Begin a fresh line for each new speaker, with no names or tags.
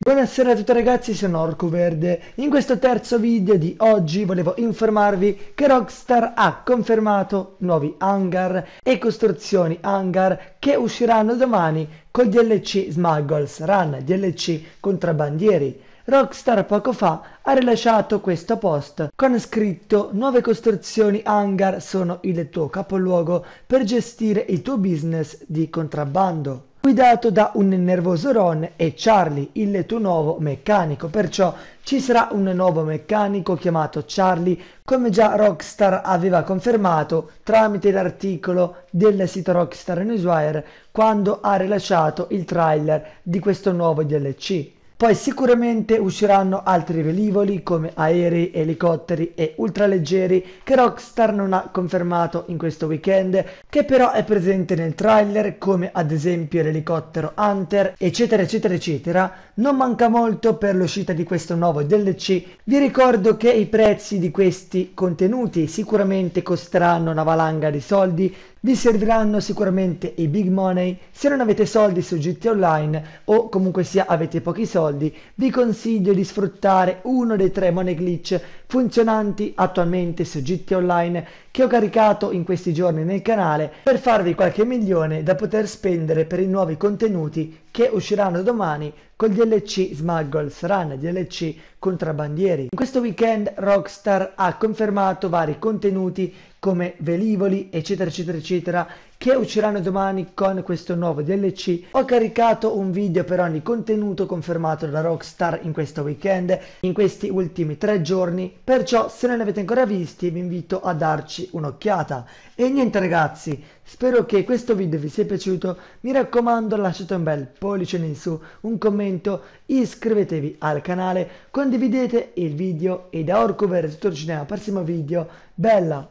Buonasera a tutti ragazzi, sono Orco Verde. In questo terzo video di oggi volevo informarvi che Rockstar ha confermato nuovi hangar e costruzioni hangar che usciranno domani col DLC Smuggles Run, DLC Contrabbandieri. Rockstar poco fa ha rilasciato questo post con scritto Nuove costruzioni hangar sono il tuo capoluogo per gestire il tuo business di contrabbando guidato da un nervoso Ron e Charlie, il tuo nuovo meccanico. Perciò ci sarà un nuovo meccanico chiamato Charlie, come già Rockstar aveva confermato tramite l'articolo del sito Rockstar Newswire quando ha rilasciato il trailer di questo nuovo DLC. Poi sicuramente usciranno altri velivoli come aerei, elicotteri e ultraleggeri che Rockstar non ha confermato in questo weekend, che però è presente nel trailer come ad esempio l'elicottero Hunter, eccetera eccetera eccetera. Non manca molto per l'uscita di questo nuovo DLC. Vi ricordo che i prezzi di questi contenuti sicuramente costeranno una valanga di soldi, vi serviranno sicuramente i big money se non avete soldi su GT Online o comunque sia avete pochi soldi soldi, vi consiglio di sfruttare uno dei tre money glitch funzionanti attualmente su GT Online che ho caricato in questi giorni nel canale per farvi qualche milione da poter spendere per i nuovi contenuti che usciranno domani col DLC Smuggles Run, DLC contrabbandieri. In questo weekend Rockstar ha confermato vari contenuti come velivoli eccetera eccetera eccetera che usciranno domani con questo nuovo DLC. Ho caricato un video per ogni contenuto confermato da Rockstar in questo weekend, in questi ultimi tre giorni, perciò se non li avete ancora visti vi invito a darci un'occhiata. E niente ragazzi, spero che questo video vi sia piaciuto, mi raccomando lasciate un bel po' pollice in su, un commento, iscrivetevi al canale, condividete il video e da orco è tutto il cinema, prossimo video, bella!